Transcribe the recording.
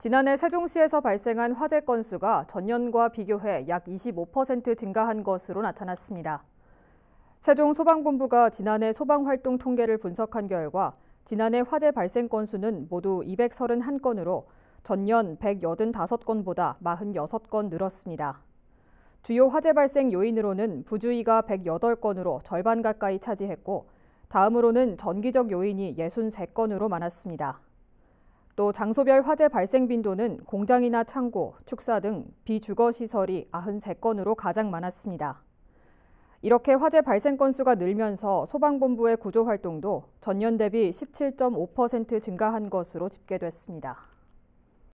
지난해 세종시에서 발생한 화재 건수가 전년과 비교해 약 25% 증가한 것으로 나타났습니다. 세종소방본부가 지난해 소방활동 통계를 분석한 결과 지난해 화재 발생 건수는 모두 231건으로 전년 185건보다 46건 늘었습니다. 주요 화재 발생 요인으로는 부주의가 108건으로 절반 가까이 차지했고 다음으로는 전기적 요인이 63건으로 많았습니다. 또 장소별 화재 발생 빈도는 공장이나 창고, 축사 등 비주거 시설이 93건으로 가장 많았습니다. 이렇게 화재 발생 건수가 늘면서 소방본부의 구조 활동도 전년 대비 17.5% 증가한 것으로 집계됐습니다.